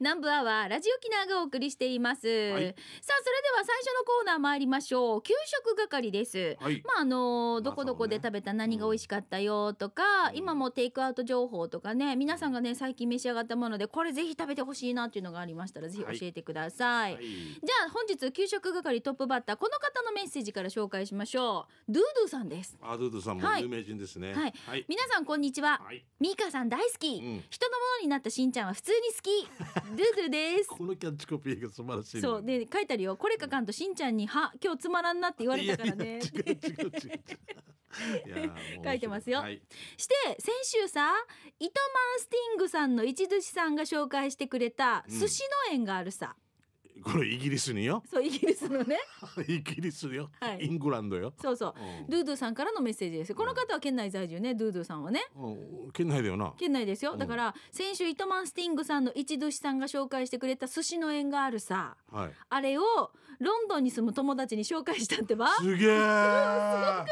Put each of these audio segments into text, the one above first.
南部アワーラジオキナがお送りしています、はい、さあそれでは最初のコーナー参りましょう給食係です、はい、まああのどこどこで食べた何が美味しかったよとか、ね、今もテイクアウト情報とかね皆さんがね最近召し上がったものでこれぜひ食べてほしいなっていうのがありましたらぜひ教えてください、はい、じゃあ本日給食係トップバッターこの方のメッセージから紹介しましょうドゥドゥさんですあドゥドゥさんも有名人ですねはい、皆さんこんにちは、ミーカさん大好き、うん、人のものになったしんちゃんは普通に好き ドゥですこのキャッチコピーが素晴らしい、そうで書いてあるよこれ書かんとしんちゃんには今日つまらんなって言われたからね書いてますよ、はい、して先週さ糸満スティングさんの一寿司さんが紹介してくれた寿司の縁があるさ、うんこれイギリスによそうイギリスのね イギリスよ、はい、イングランドよそうそう、うん、ドゥドゥさんからのメッセージですこの方は県内在住ね、うん、ドゥドゥさんはね、うん、県内だよな県内ですよ、だから先週糸満スティングさんの一寿司さんが紹介してくれた寿司の縁があるさ、はい、あれをロンドンに住む友達に紹介したってばすげえ すごくない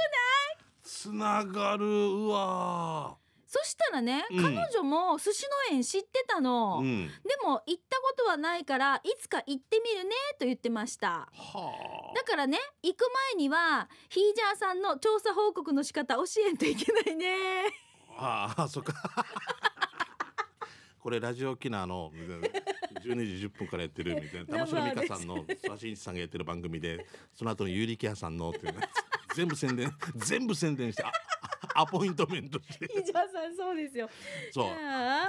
つながるうわそしたらね、うん彼女も寿司の園知ってたの、うでも行ったことはないからいつか行ってみるねと言ってましたはだからね行く前にはヒージャーさんの調査報告の仕方教えんといけないねあああそっかこれラジオ機能の12時10分からやってるみたいな玉城美香さんの橋一さんがやってる番組でその後のユーリキアさんのっていう、ね、全部宣伝全部宣伝してアポイントメントして伊沢さんそうですよそう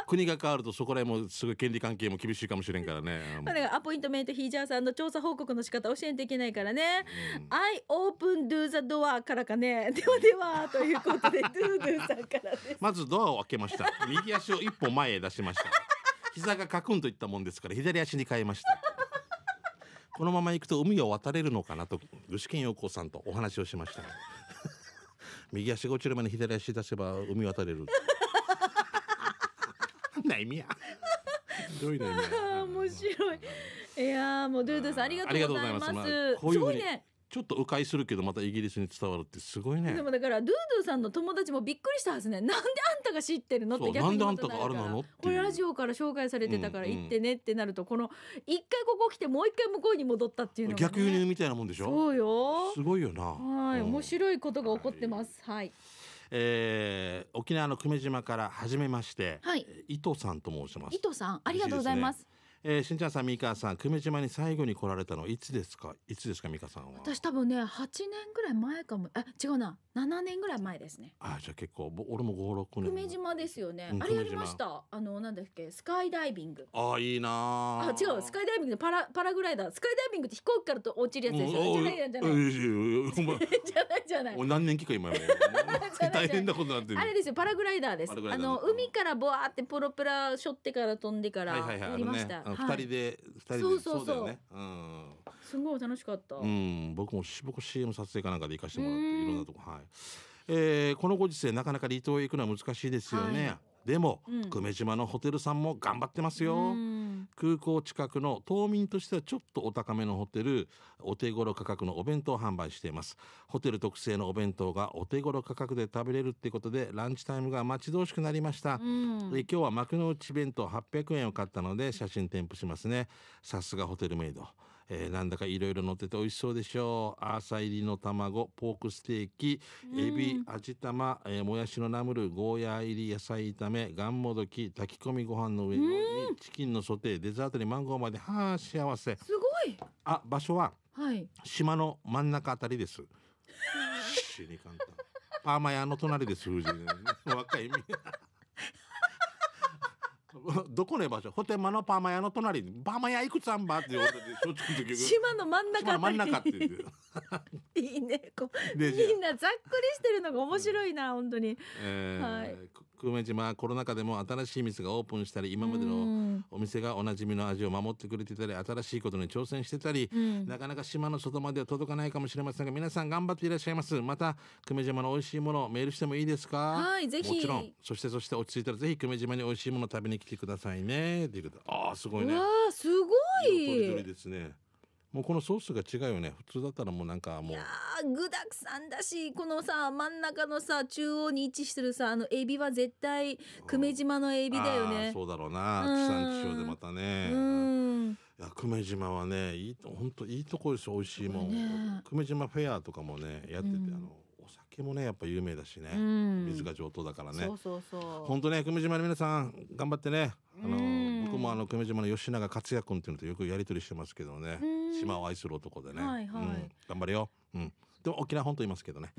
国が変わるとそこら辺もすごい権利関係も厳しいかもしれんからねだからアポイントメントヒージャーさんの調査報告の仕方教えんといけないからね「うん、I open do the door」からかねではではということでドゥドゥさんからですまずドアを開けました右足を一歩前へ出しました膝がカクンといったもんですから左足に変えましたこのまま行くと海を渡れるのかなと具志堅陽子さんとお話をしました右足が落ちる前に左足出せば海渡れるな意味やどういね 面白いいやもうドゥードゥさんありがとうございますすごいねちょっと迂回するけどまたイギリスに伝わるってすごいねでもだからドゥドゥさんの友達もびっくりしたはずねなんであんたが知ってるのって逆になんであんたがあれなのこれラジオから紹介されてたから行ってねってなると、この一回ここ来てもう一回向こうに戻ったっていうの、ね、逆輸入みたいなもんでしょそうよすごいよなはい、うん、面白いことが起こってますはい、はい、えー、沖縄の久米島からはじめまして、はい、伊藤さんと申します伊藤さんありがとうございます、えー、しんちゃんさん三川さん久米島に最後に来られたのいつですかいつですか三川さんは私多分ね八年ぐらい前かもあ違うな七年ぐらい前ですねあじゃ結構ぼ、俺も56年久米島ですよね、うん、あれやりましたあのなんだっけスカイダイビングあいいなあ違うスカイダイビングパラパラグライダースカイダイビングって飛行機からと落ちるやつですよ、うん、じゃないじゃない じゃないじゃないお、何年期か今 大変なことなってあれですよパラグライダーですあの海からボワってプロペラしょってから飛んでからやりました、はいはいはい二人で二人でそうそうだよねうんすごい楽しかったうん僕も僕 CM 撮影かなんかで行かしてもらっていろんなとこはい、えー、このご時世なかなか離島へ行くのは難しいですよね、でも、うん、久米島のホテルさんも頑張ってますよ空港近くの島民としてはちょっとお高めのホテルお手頃価格のお弁当を販売していますホテル特製のお弁当がお手頃価格で食べれるってことでランチタイムが待ち遠しくなりました、うん、今日は幕の内弁当800円を買ったので写真添付しますねさすがホテルメイドえー、なんだかいろいろ乗ってて美味しそうでしょうアーサ入りの卵ポークステーキエビ味玉、えー、もやしのナムルゴーヤー入り野菜炒めがんもどき炊き込みご飯の上にチキンのソテーデザートにマンゴーまではあ幸せすごいあ場所は、はい、島の真ん中あたりですパーマ屋の隣です 若い どこの場所ホテマのパーマ屋の隣に「パーマ屋いくつあんば?」って言われて 島の真ん中真ん中っていういいねこみんなざっくりしてるのが面白いな本当に、えーはい、久米島はコロナ禍でも新しい店がオープンしたり今までのお店がおなじみの味を守ってくれてたり新しいことに挑戦してたり、うん、なかなか島の外までは届かないかもしれませんが皆さん頑張っていらっしゃいますまた久米島の美味しいものメールしてもいいですかはいぜひもちろんそしてそして落ち着いたらぜひ久米島に美味しいもの食べに来てくださいねということああすごいねわあすごいですねもうこのソースが違うよね普通だったらもうなんかもういや具だくさんだしこのさ真ん中のさ中央に位置してるさあのエビは絶対久米島のエビだよね、うん、そうだろうな地産地消でまたね、うん、いや久米島はねいい本当いいとこです美味しいもん、ね、久米島フェアとかもねやってて、うん、あのお酒もねやっぱ有名だしね、水が上等だからねそうそうそう本当ね久米島の皆さん頑張ってねあのもあの久米島の吉永克也君っていうのとよくやり取りしてますけどね島を愛する男でね、はいはいうん、頑張れよ、うん、でも沖縄本当いますけどね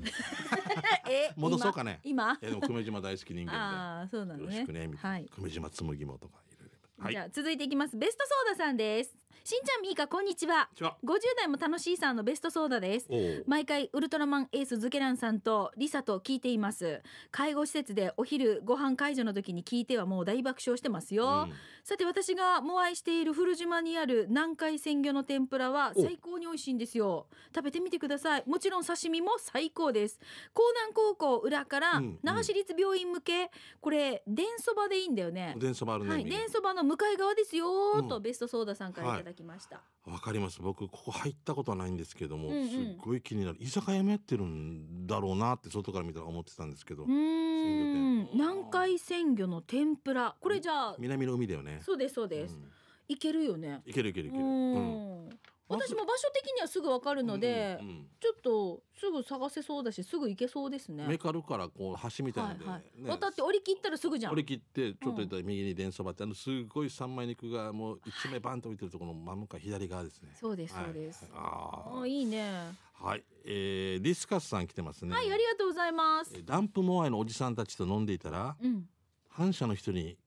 戻そうかね今えでも久米島大好き人間で あそうなん、ね、よろしくね、はい、久米島紬もとかいろいろ、じゃあ続いていきますベストソーダさんですしんちゃんみーかこんにちはちは50代も楽しいさんのベストソーダです毎回ウルトラマンエースズケランさんとリサと聞いています介護施設でお昼ご飯解除の時に聞いてはもう大爆笑してますよ、うん、さて私がも愛している古島にある南海鮮魚の天ぷらは最高に美味しいんですよ食べてみてくださいもちろん刺身も最高です江南高校裏から那覇市立病院向け、うんうん、これ電そばでいいんだよね電そば、ねはい、の向かい側ですよとベストソーダさんからただきました。わ、はい、かります。僕ここ入ったことはないんですけども、うんうん、すっごい気になる。居酒屋もやってるんだろうなって外から見たら思ってたんですけど。鮮魚南海鮮魚の天ぷら。これじゃあ南の海だよね。そうですそうです。うん、いけるよね。いけるいけるいける。うん私も場所的にはすぐわかるので、うんうん、ちょっとすぐ探せそうだしすぐ行けそうですねメカルからこう橋みたいなで、はいはいね、渡って折り切ったらすぐじゃん折り切ってちょっと右に電そばってあのすごい三枚肉がもう一枚バンと置いてるところの真向かい左側ですねそうですそうです、はい、ああいいねはい、えー、ディスカスさん来てますねはいありがとうございますダンプモアイのおじさんたちと飲んでいたら、うん、反射の人に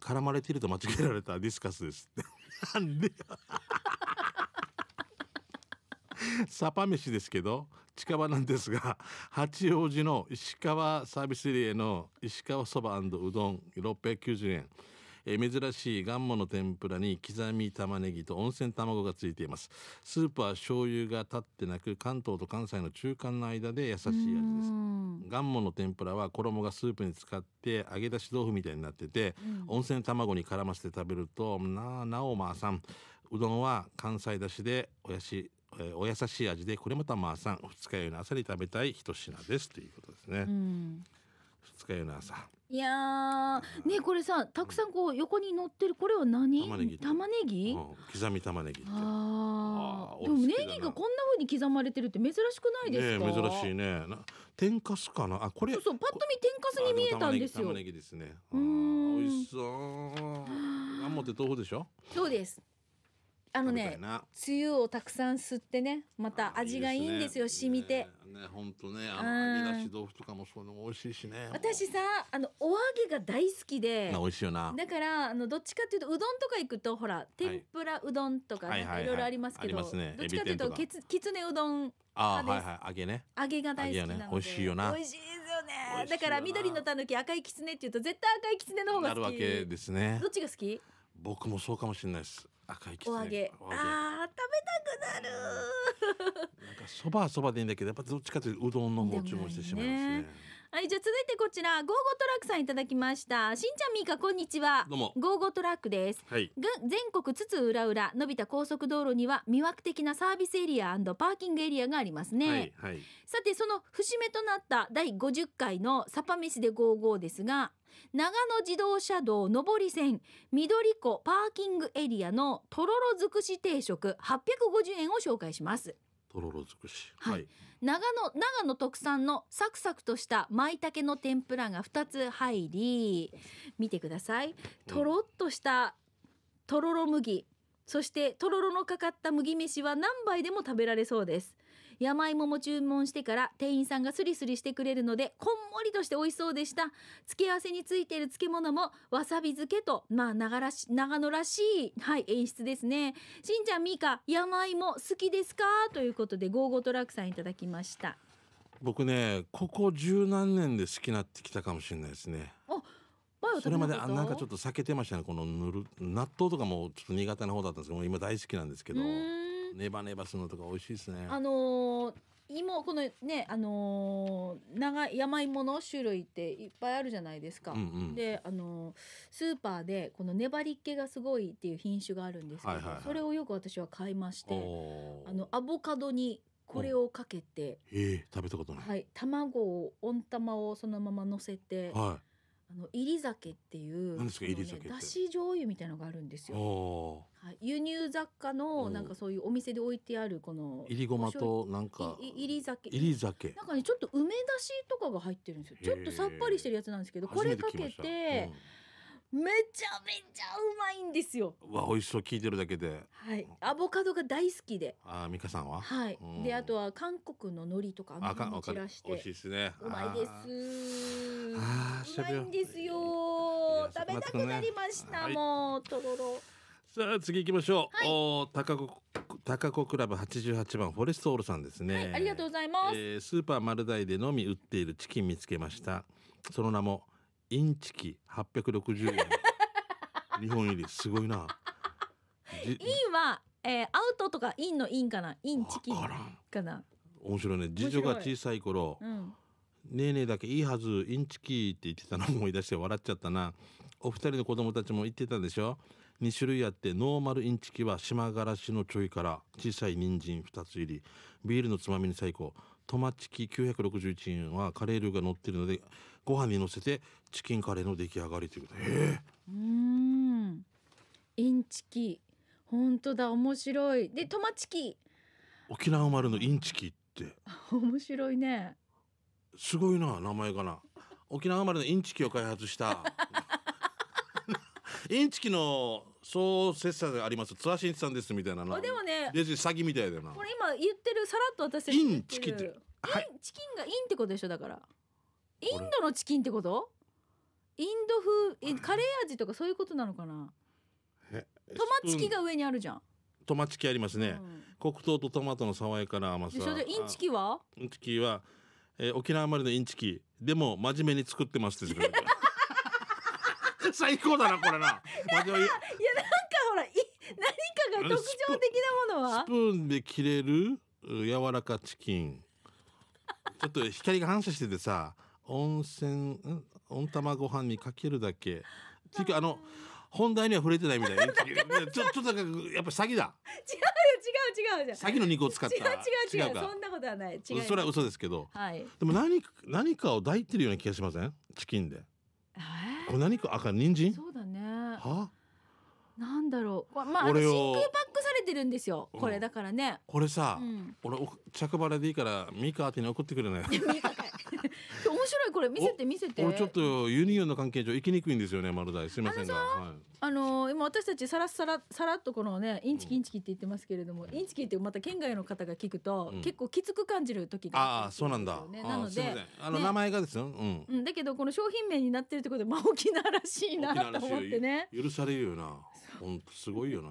絡まれていると間違えられたディスカスです なんでサパ飯ですけど近場なんですが八王子の石川サービスエリアの石川そばうどん690円え珍しいガンモの天ぷらに刻み玉ねぎと温泉卵がついていますスープは醤油が立ってなく関東と関西の中間の間で優しい味ですガンモの天ぷらは衣がスープに使って揚げ出し豆腐みたいになってて、うん、温泉卵に絡ませて食べるとななおまあさんうどんは関西だしでおやしえー、お優しい味でこれまたまあさん二日酔いの朝に食べたい一品ですということですね。うん二日酔いの朝。いやねこれさたくさんこう横に乗ってるこれは何？玉ねぎ。玉ねぎ？うん、刻み玉ねぎ。ああ。でもネギがこんな風に刻まれてるって珍しくないですか？ね、珍しいね。な天かすかな。あこれ。そうそうパッと見天かすに見えたんですよ。玉ねぎですね。うん。美味しそう。あんもって豆腐でしょ？そうです。あのねつゆをたくさん吸ってねまた味がいいんですよ染みてね本当ねあの揚げ出し豆腐とかもそういうのも美味しいしね私さあのお揚げが大好きで美味しいよなだからあのどっちかというとうどんとか行くとほら天ぷらうどんとかいろいろありますけどどっちかというときつきつねうどんあはいはい揚げね揚げが大好きなので美味しいよな美味しいよねだから緑のたぬき赤いきつねっていうと絶対赤いきつねの方が好きなるわけですねどっちが好き僕もそうかもしれないです赤いきつねお揚げあ食べたくなるなんかそばそばでいいんだけどやっぱどっちかというとうどんの方を注文してしまいますね、はいじゃあ続いてこちらゴーゴートラックさんいただきましたしんちゃんみーかこんにちはどうもゴーゴトラックです、はい、全国津々浦々伸びた高速道路には魅惑的なサービスエリアパーキングエリアがありますね、はいはい、さてその節目となった第50回のサパ飯でゴーゴーですが長野自動車道上り線緑湖パーキングエリアのとろろ尽くし定食850円を紹介しますとろろ尽くし、はい、長野長野特産のサクサクとした舞茸の天ぷらが2つ入り見てくださいとろっとしたとろろ麦、そしてとろろのかかった麦飯は何杯でも食べられそうです山芋も注文してから店員さんがスリスリしてくれるのでこんもりとして美味しそうでした付け合わせについている漬物もわさび漬けとまあ長らし長野らしい、はい、演出ですねしんちゃんみーか山芋好きですかということでゴーゴートラックさんいただきました僕ねここ十何年で好きになってきたかもしれないですねそれまであなんかちょっと避けてましたねこのぬる納豆とかもちょっと苦手な方だったんですけど今大好きなんですけど。ネバネバするのとか美味しいですね。あのー芋このねあのー、長い山芋の種類っていっぱいあるじゃないですか。うんうん、であのー、スーパーでこの粘り気がすごいっていう品種があるんですけど、はいはいはい、それをよく私は買いましてあのアボカドにこれをかけて、えー、食べたことない、はい、卵を温玉をそのまま乗せて。はいあの入り酒っていう何ですか入り酒だし醤油みたいのがあるんですよ、はい、輸入雑貨のなんかそういうお店で置いてあるこの入りごまとなんか入り酒入り酒なんかねちょっと梅だしとかが入ってるんですよちょっとさっぱりしてるやつなんですけどこれかけて、うんめちゃめちゃうまいんですよ。わ美味しそう聞いてるだけで。はいアボカドが大好きで。あ美香さんは。はい、うん、であとは韓国の海苔とかあか散らして。美味しいですね。うまいです。あうまいんですよ。食べたくなりました、ね、もうとろろ。さあ次行きましょう。はい、お高子高子クラブ88番フォレストオールさんですね、はい、ありがとうございます、えー、スーパー丸大でのみ売っているチキン見つけました。その名も。インチキ860円 日本入りすごいなインは、えー、アウトとかインのインかなインチキかな面白いね次女が小さい頃、うん、ねえねえだけいいはずインチキって言ってたの思い出して笑っちゃったなお二人の子供たちも言ってたんでしょ2種類あってノーマルインチキは島がらしのちょいから小さい人参2つ入りビールのつまみに最高トマチキ961円はカレールーが乗ってるのでご飯に乗せてチキンカレーの出来上がりということで、えうんインチキ本当だ面白いでトマチキ沖縄生まれのインチキって面白いねすごいな名前かな沖縄生まれのインチキを開発した インチキのそう切磋あります津波真一さんですみたいなあでもね別に詐欺みたいだよなこれ今言ってるさらっと私たちインチキってはいチキンがインってことでしょだからインドのチキンってことインド風えカレー味とかそういうことなのかなトマチキが上にあるじゃん、トマチキありますね、黒糖とトマトの爽やかな甘さインチキはインチキは、えー、沖縄生まれのインチキでも真面目に作ってますって最高だなこれな。いやなんかほらい何かが特徴的なものは。スプーンで切れる柔らかチキン。ちょっと光が反射しててさ、温泉温玉ご飯にかけるだけ。ていうかあの。本題には触れてないみたい な。ちょっとだけやっぱ詐欺だ。違う違う違うじゃん。詐欺の肉を使った。違う違う違うそんなことはない。違う。それは嘘ですけど。はい。でも何何かを抱いてるような気がしません？チキンで。えーこれ何か赤人参そうだねはなんだろうまあ真空パックされてるんですよこれだからね、これさ、俺着払いでいいからミカ宛に送ってくれないミカ 面白いこれ見せて見せて。ちょっとユニオンの関係上行きにくいんですよね丸大すみませんが。はい、あの今私たちさらさらさらっとこのねインチキインチキって言ってますけれども、うん、インチキってまた県外の方が聞くと、うん、結構きつく感じる時が、ね、ああそうなんだ。なのであの名前がですよ。ね、うん。だけどこの商品名になってるってことでまあ沖縄らしいなと思ってね。許されるよな。本当すごいよな。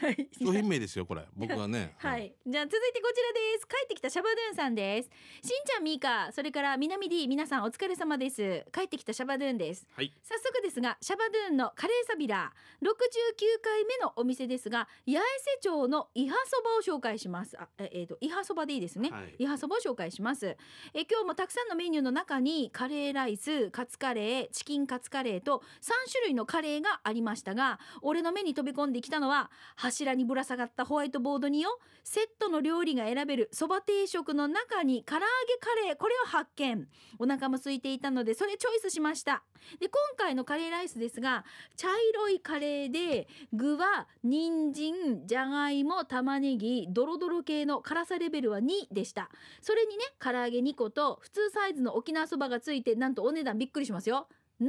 はい。商品名ですよこれ。僕はね。はい。じゃあ続いてこちらです。帰ってきたシャバドゥンさんです。しんちゃんみーか、それから南 D 皆さんお疲れ様です。帰ってきたシャバドゥンです。はい。早速ですが、シャバドゥンのカレーサビラ六十九回目のお店ですが、八重瀬町の伊波そばを紹介します。あ、えっ、ー、と伊波そばでいいですね。はい、伊波そばを紹介します。え今日もたくさんのメニューの中にカレーライス、カツカレー、チキンカツカレーと三種類のカレーがありましたが、俺の目に飛び込んできたのは柱にぶら下がったホワイトボードによセットの料理が選べるそば定食の中に唐揚げカレーこれを発見お腹も空いていたのでそれチョイスしましたで今回のカレーライスですが茶色いカレーで具は人参じゃがいも玉ねぎドロドロ系の辛さレベルは2でしたそれにね唐揚げ2個と普通サイズの沖縄そばがついてなんとお値段びっくりしますよ700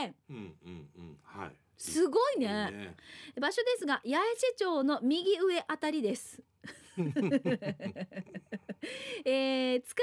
円、うんうんうんはい、すごいね、ね、場所ですが八重瀬町の右上あたりです えー、塚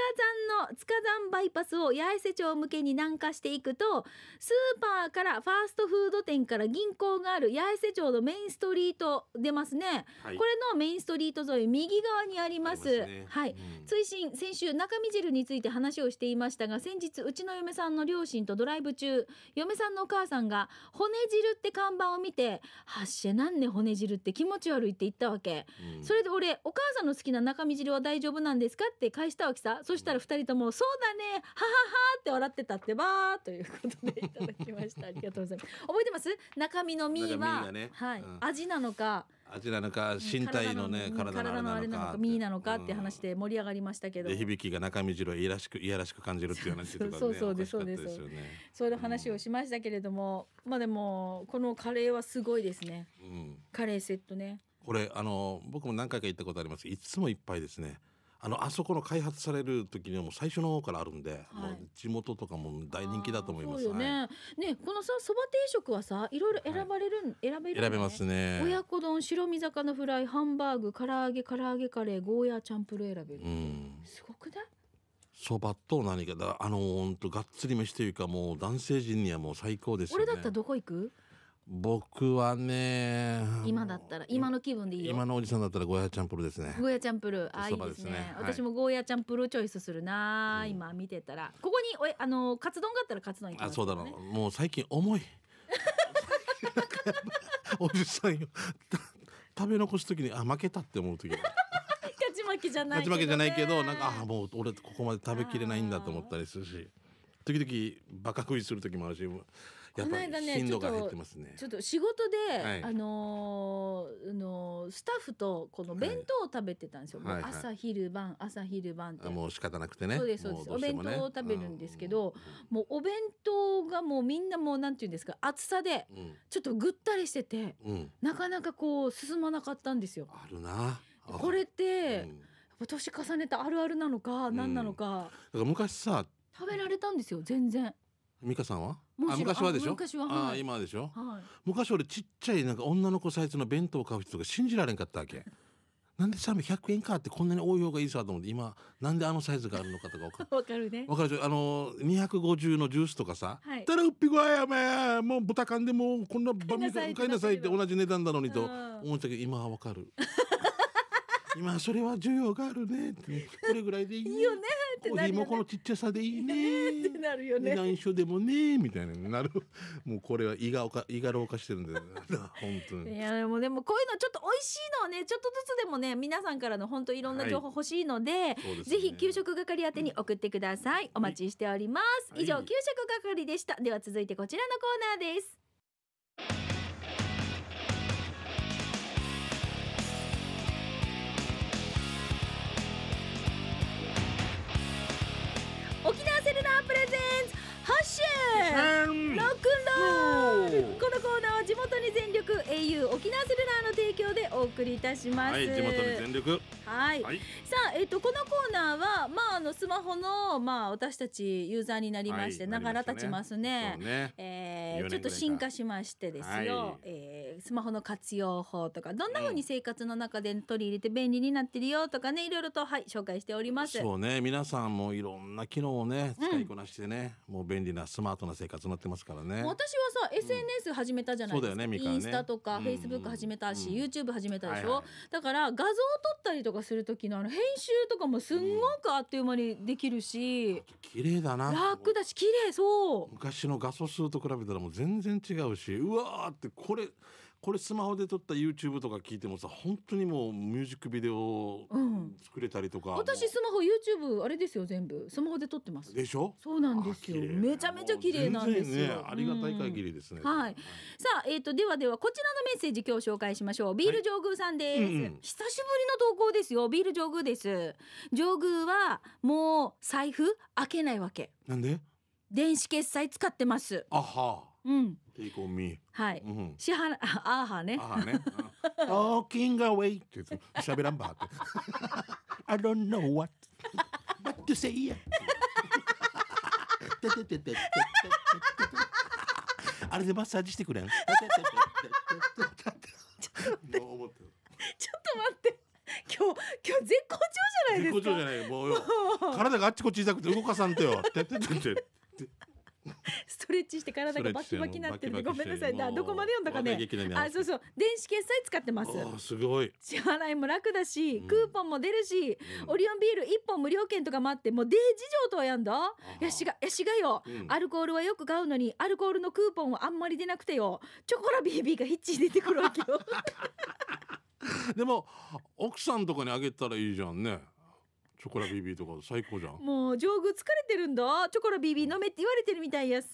山の塚山バイパスを八重瀬町向けに南下していくとスーパーからファーストフード店から銀行がある八重瀬町のメインストリート出ますね、はい、これのメインストリート沿い右側にあります、はい、追伸先週中身汁について話をしていましたが先日うちの嫁さんの両親とドライブ中嫁さんのお母さんが骨汁って看板を見て「はっしゃなんね骨汁って気持ち悪い」って言ったわけ、うん、それで俺お母さんの好きな中身汁は大丈夫なんですかって返したわけさそしたら2人とも「そうだねははは」って笑ってたってばということでいただきましたありがとうございます覚えてます 中身の身は、はい、味なのか味なのか身体のね体のあれなのか身なのかって話で盛り上がりましたけど、響きが中身白いらしくいやらしく感じるっていう話とか、ね、そうそうですそうです、そういう話をしましたけれども、うん、まあでもこのカレーはすごいですね、うん、カレーセットねこれあの僕も何回か行ったことありますいつもいっぱいですねあのあそこの開発される時にはもう最初の方からあるんで、はい、地元とかも大人気だと思いますよねはい、ねこのさそば定食はさいろいろ選ばれる、はい、選べる、ね、選べますね親子丼白身魚フライハンバーグ唐揚げ唐揚げカレーゴーヤーチャンプル選べる、うん、すごくないそばと何かだあのほんとがっつり飯というかもう男性陣にはもう最高ですよね俺だったらどこ行く僕はね今だったら今の気分でいいよ今のおじさんだったらゴーヤチャンプルですねゴーヤチャンプルあいいですね、私もゴーヤチャンプルチョイスするな、今見てたらここにおあのカツ丼があったらカツ丼いきます、ね、あそうだろうもう最近重い おじさんよ食べ残す時にあ負けたって思う時勝ち負けじゃないね、勝ち負けじゃないけどなんかあもう俺ここまで食べきれないんだと思ったりするし時々バカ食いする時もあるしやっぱり頻度が減ってますね。ちょっと仕事で、はい、あのー、のスタッフとこの弁当を食べてたんですよ。はい、朝昼晩朝昼晩って。もう仕方なくてね。そうですそうです。ね、お弁当を食べるんですけど、うん、もうお弁当がもうみんなもうなんていうんですか暑さでちょっとぐったりしてて、うん、なかなかこう進まなかったんですよ。あるな。これって、うん、年重ねたあるあるなのか何なのか。だから昔さ食べられたんですよ全然。美香さんは昔はでしょ昔は、はい、あ今でしょ、はい、昔俺ちっちゃいなんか女の子サイズの弁当を買う人とか信じられんかったわけ なんでシャ100円かってこんなに多い方がいいさと思って今なんであのサイズがあるのかとか分か分 かるね分かるでしょあの250のジュースとかさ「たらうっぴごやめもう豚缶でもこんなバミ缶買いなさい」って同じ値段なのにと思ったけど今は分かる 今それは需要があるねこれぐらいでいい、いいよねコーヒーもこのちっちゃさでいいね ってなるよね内緒でもねみたいななるもうこれは胃がおか胃が老化してるんだよ本当にいやでもでもこういうのちょっと美味しいのねちょっとずつでもね皆さんからの本当いろんな情報欲しいのではいでね、ぜひ給食係宛に送ってください、うん、お待ちしております、はい、以上給食係でしたでは続いてこちらのコーナーですシュロックンロールこのコーナーは地元に全力 au 沖縄セルラーの提供でお送りいたします、はい、地元に全力はい、はい、さあ、えっと、このコーナーは、まあ、あのスマホの、まあ、私たちユーザーになりまして、はい、ながら立ちますねね、えー、ちょっと進化しましてですよ、はい、えー、スマホの活用法とかどんなふうに生活の中で取り入れて便利になってるよとかねいろいろと、はい、紹介しておりますそうね皆さんもいろんな機能をね使いこなしてね、うん、もう便利なスマートな生活になってますからね私はさ SNS 始めたじゃないですか、うんね、インスタとか、ね、Facebook 始めたし、うん、YouTube 始めたでしょ、はいはい、だから画像を撮ったりとかする時のあの編集とかもすんごくあっという間にできるし、綺麗だな楽だし綺麗そう昔の画素数と比べたらもう全然違うしうわーってこれこれスマホで撮った YouTube とか聞いてもさ本当にもうミュージックビデオ作れたりとか、うん、私スマホ YouTube あれですよ全部スマホで撮ってますでしょそうなんですよめちゃめちゃ綺麗なんですよ、ね、ありがたい限りですね、うん、はいさあえっ、ー、とではではこちらのメッセージ今日紹介しましょうビール上宮さんです、はいうん、久しぶりの投稿ですよビール上宮です上宮はもう財布開けないわけなんで電子決済使ってますあはうん。Take on me はい。支払ああはね。ああね Talking away って喋らんばって I don't know what t to say t ててててててあれでマッサージしてくれんちょっと待って。今日今日絶好調じゃない絶好調じゃないもう体があっちこっち痛くて動かさんとよてててて体がバキバキなってるんでごめんなさいどこまで読んだかねあそうそう電子決済使ってますすごい支払いも楽だし、クーポンも出るし、オリオンビール1本無料券とかもあってもうデー事情とはやんだやしがやしがよ、アルコールはよく買うのにアルコールのクーポンはあんまり出なくてよチョコラビービーが一致出てくるわけよ でも奥さんとかにあげたらいいじゃんねチョコラ BB とか最高じゃんもう上宮疲れてるんだチョコラ BB 飲めって言われてるみたいやさ、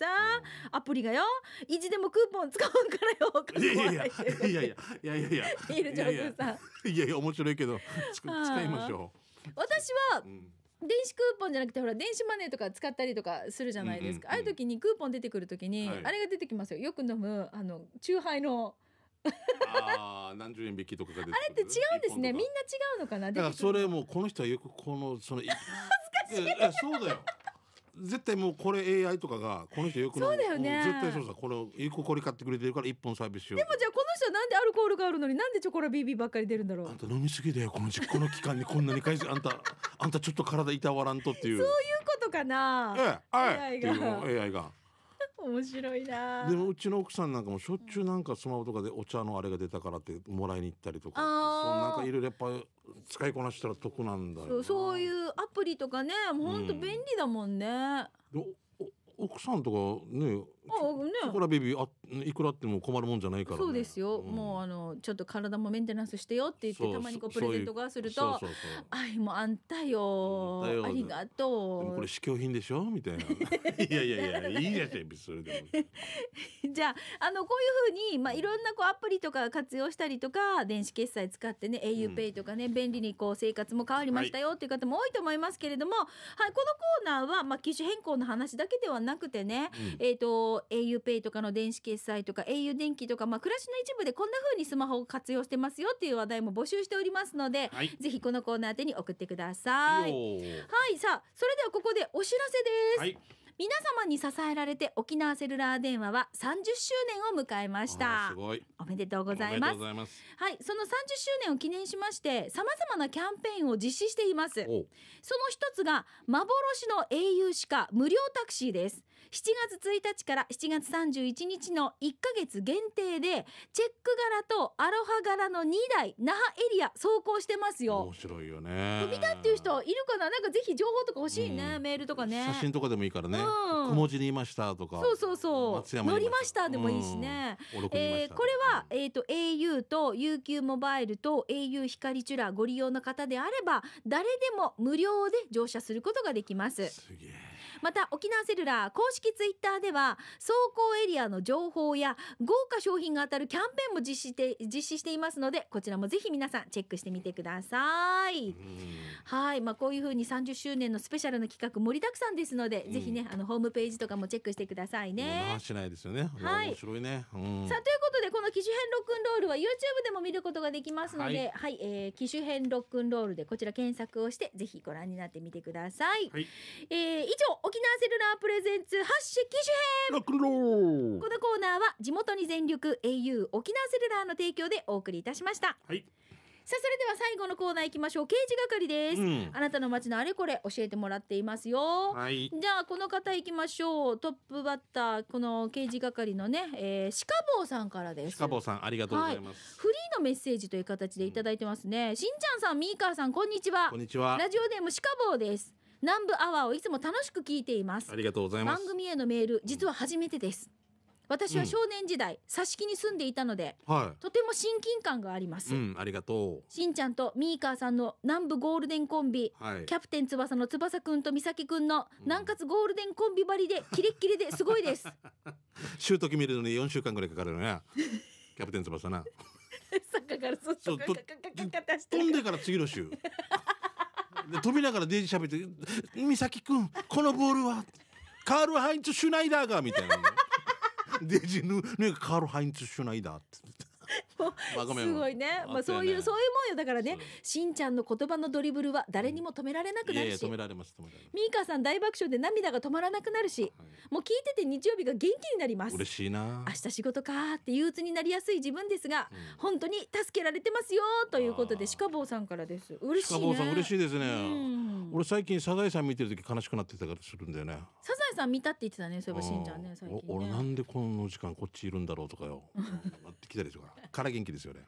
アプリがよ意地でもクーポン使わんからよ いやいやいやいやいやいやいやいやいやいやいやいや面白いけど使いましょう私は、電子クーポンじゃなくてほら電子マネーとか使ったりとかするじゃないですか、ああいう時にクーポン出てくる時に、あれが出てきますよよく飲むあのチューハイのああ何十円引きとかが出てあれって違うんですねみんな違うのかなだからそれもこの人はよくこのその恥ずかしいいやそうだよ絶対もうこれ AI とかがこの人よくそうだよね絶対そうさこの有効こに買ってくれてるから一本サービスしようでもじゃあこの人なんでアルコールがあるのになんでチョコラ BB ばっかり出るんだろうあんた飲みすぎだよこのこの期間にこんなに返すあんたあんたちょっと体いたわらんとっていうそういうことかなええ AI が AI が。面白いなでもうちの奥さんなんかもしょっちゅうなんかスマホとかでお茶のあれが出たからってもらいに行ったりとか、そうなんかいろいろやっぱ使いこなしたら得なんだよそういうアプリとかねほんと便利だもんね、うん、奥さんとかねあねらベビーあいくらあっても困るもんじゃないから、ね、そうですよ、うん、もうあのちょっと体もメンテナンスしてよって言ってたまにこうプレゼントがすると「あもうあんたよありがとう」これ試供品でしょみたいな「いやいやいやいいじゃんそれでも」じゃあのこういうふうに、まあ、いろんなこうアプリとか活用したりとか電子決済使ってね auPay とかね、便利にこう生活も変わりましたよっていう方も多いと思いますけれども、はい、はい、このコーナーは、まあ、機種変更の話だけではなくてね、うん、えっ、ー、と auPay とかの電子決済とか au 電気とか、まあ、暮らしの一部でこんな風にスマホを活用してますよっていう話題も募集しておりますので、はい、ぜひこのコーナー宛に送ってください。いはいさあそれではここでお知らせです。はい皆様に支えられて沖縄セルラー電話は30周年を迎えましたすごいおめでとうございますはいその30周年を記念しましてさまざまなキャンペーンを実施していますその一つが幻の英雄しか無料タクシーです7月1日から7月31日の1ヶ月限定でチェック柄とアロハ柄の2台那覇エリア走行してますよ面白いよね見たっていう人いるかななんかぜひ情報とか欲しいね、うん、メールとかね写真とかでもいいからね、小文字にいましたとかそうそうそう乗りましたでもいいしね、うえー、これは、えっ、ーと、と au と UQ モバイルと au 光チュラご利用の方であれば誰でも無料で乗車することができます。すげえまた沖縄セルラー公式ツイッターでは走行エリアの情報や豪華商品が当たるキャンペーンも実施して実施していますのでこちらもぜひ皆さんチェックしてみてください。はい、まあ、こういうふうに30周年のスペシャルの企画盛りだくさんですので、ぜひねあのホームページとかもチェックしてくださいね。しないですよね。はい、面白いね。うん、さあということでこの機種変ロックンロールは YouTube でも見ることができますので、はい、はい、えー、機種変ロックンロールでこちら検索をしてぜひご覧になってみてください。はい、えー、以上沖沖縄セルラープレゼンツ発式機種編このコーナーは地元に全力 au 沖縄セルラーの提供でお送りいたしました、はいさあそれでは最後のコーナーいきましょう刑事係です、うんあなたの街のあれこれ教えてもらっていますよ、はいじゃあこの方いきましょうトップバッターこの刑事係のね、えー、鹿坊さんからです鹿坊さんありがとうございます、フリーのメッセージという形でいただいてますね、しんちゃんさんみーかーさんこんにちはこんにちはラジオネームシカボです南部アワーをいつも楽しく聞いていますありがとうございます番組へのメール実は初めてです、私は少年時代挿し木に住んでいたのではとても親近感があります、うんありがとしんちゃんとミーカーさんの南部ゴールデンコンビはいキャプテン翼の翼くんと美咲くんの南葛ゴールデンコンビばりでキレッキレですごいですト決めるのに4週間ぐらいかかるのねキャプテン翼なサッカーからそっとカカカカカカカカ飛んでから次の週で飛びながらデイジー喋って「美咲君このボールはカール・ハインツ・シュナイダーが」みたいな、デイジーの「カール・ハインツ・シュナイダー」って。すごいね、まあ、そういうそういうもんよだからねしんちゃんの言葉のドリブルは誰にも止められなくなるし、うん、いやいや止められます止められますミーカさん大爆笑で涙が止まらなくなるし、はい、もう聞いてて日曜日が元気になります嬉しいな明日仕事かって憂鬱になりやすい自分ですが、うん、本当に助けられてますよということで鹿坊さんからです嬉しい、ね、さん嬉しいですね、うん、俺最近サザエさん見てる時悲しくなってたからするんだよねサザエさん見たって言ってたねそういえばしんちゃんね最近ね俺なんでこの時間こっちいるんだろうとかよ なってきたでしょうかから元気ですよね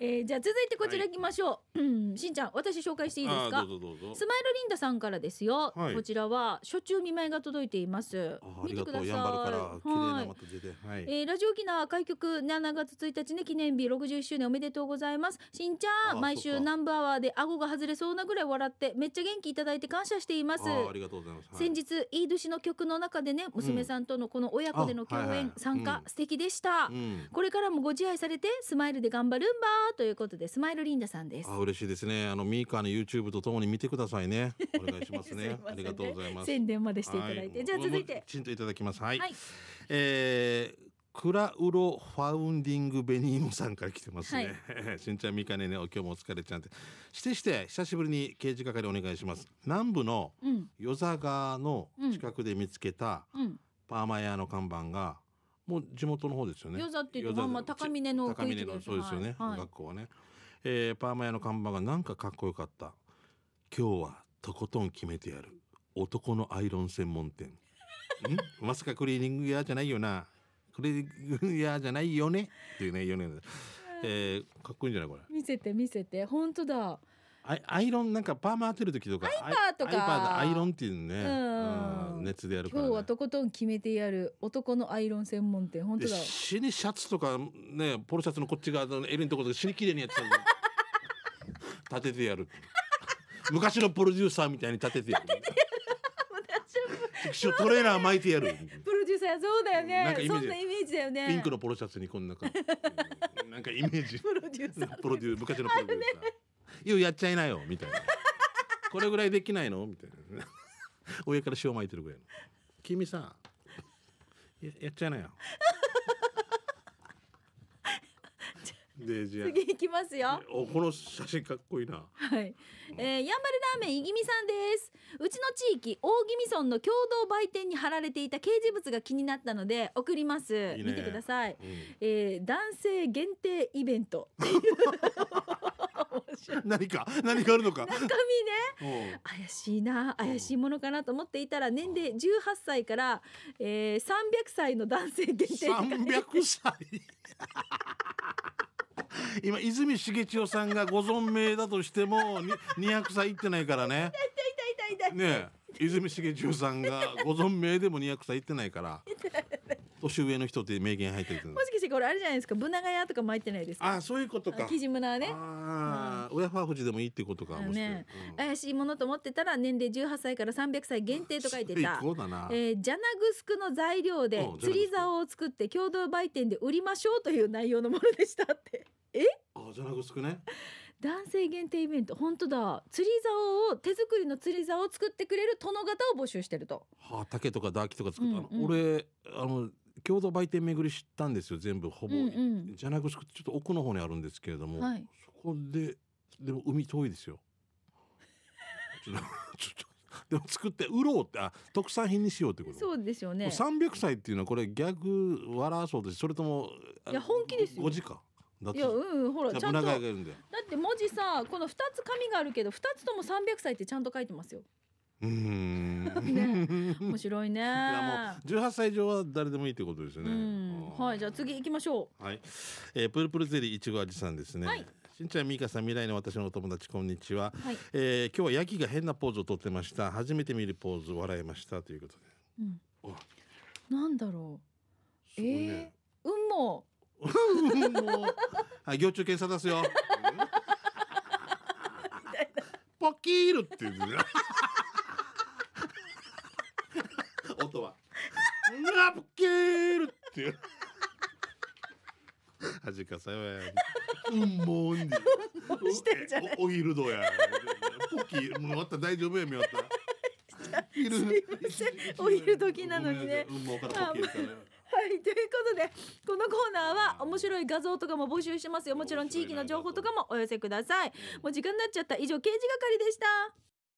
えー、じゃあ続いてこちら行きましょう、はい、しんちゃん私紹介していいですかスマイルリンダさんからですよ、はい、こちらは初中見舞いが届いています見てくださいはい、はい、えー、ラジオ沖縄開局7月1日ね記念日61周年おめでとうございますしんちゃん毎週ナンバーワーで顎が外れそうなぐらい笑ってめっちゃ元気いただいて感謝していますありがとうございます、先日イード氏の曲の中でね娘さんとのこの親子での共演、うん、参加、うん、素敵でした、うん、これからもご自愛されてスマイルで頑張るんばということでスマイルリンダさんですあ嬉しいですねあのミーカーの YouTube とともに見てくださいね お願いしますね ね、ありがとうございます宣伝までしていただいて、はい、じゃあ続いてきちんといただきますはい、はい、えークラウロファウンディングベニーノさんから来てますね。はい、しんちゃんみカねねお今日もお疲れちゃんって。してして久しぶりに刑事係お願いします。南部の与座川の近くで見つけたパーマ屋の看板がもう地元の方ですよね。よざっていうと、まあ、高峰の高峰のそうですよね、はい、学校はね、えー、パーマ屋の看板がなんかかっこよかった今日はとことん決めてやる男のアイロン専門店 んまさかクリーニング屋じゃないよなクリーニング屋じゃないよねっていうね4年で、えー、かっこいいんじゃないこれ見せて見せて本当だアイアイロンなんかパーマ当てる時とかアイパーとかアイロンっていうね、うん、熱でやるから、ね、今日はとことん決めてやる男のアイロン専門店本当だ死にシャツとかねポロシャツのこっち側の襟のところで死にきれいにやってた立ててやる昔のプロデューサーみたいに立ててやるトレーラー巻いてやるプロデューサーそうだよねそんなイメージだよねピンクのポロシャツにこんな感じ なんかイメージプロデューサー昔のプロデューサー「いややっちゃいなよ」みたいな「これぐらいできないの?」みたいな上から塩巻いてるぐらいの「君さややっちゃいなよ」でじゃ次いきますよおこの写真かっこいいなはい、えー、やんばるラーメンいぎみさんですうちの地域大宜味村の共同売店に貼られていた掲示物が気になったので送ります、ね、見てください、うん、えー、男性限定イベント何か何かあるのか中身ね怪しいな怪しいものかなと思っていたら年齢18歳から、えー、300歳の男性限定300歳今泉重千代さんがご存命だとしても200歳いってないからね。ね泉重千代さんがご存命でも200歳いってないから。年上の人って名言入ってるもしかしてこれあるじゃないですかブナガヤとか巻いてないですかあそういうことかキジムナねああ、親、うん、ファフジでもいいってことかね、怪しいものと思ってたら年齢18歳から300歳限定と書いてたそうだな、えジャナグスクの材料で釣り竿を作って共同売店で売りましょうという内容のものでしたってえあジャナグスクね男性限定イベント本当だ釣り竿を手作りの釣り竿を作ってくれる殿方を募集してるとはあ竹とかダーキとか作ったの、うんうん、俺あの共ど売店巡りったんですよ全部ほぼ、うんうん、じゃなくちょっと奥の方にあるんですけれども、はい、そこででも海遠いですよちょっとでも作って売ろうってあ特産品にしようってことそうですよね300歳っていうのはこれギャグ笑わそうですそれともいや本気ですよ5時だっていやうん、ほらちゃんとだって文字さこの2つ紙があるけど2つとも300歳ってちゃんと書いてますようんね、面白いね。十八歳以上は誰でもいいってことですよね。はい、じゃあ次行きましょう。はい、えー、プルプルゼリーいちご味さんですね。はいしんちゃんみーかさん未来の私のお友達こんにちは、はい、えー、今日はヤギが変なポーズをとってました初めて見るポーズ笑いましたということで、うん、なんだろう、ね、えー、うんもうんもはい行中検査出すよ ポキールって言うんですよラブケールっていはじかさよや。うんもんに。してんじゃないおお昼どや。ポキ、もう終わった大丈夫や見よった。すいませんお昼時なのにね。うもうはい、ということで、このコーナーは面白い画像とかも募集してますよ。もちろん地域の情報とかもお寄せください。もう時間になっちゃった。以上、刑事係でした。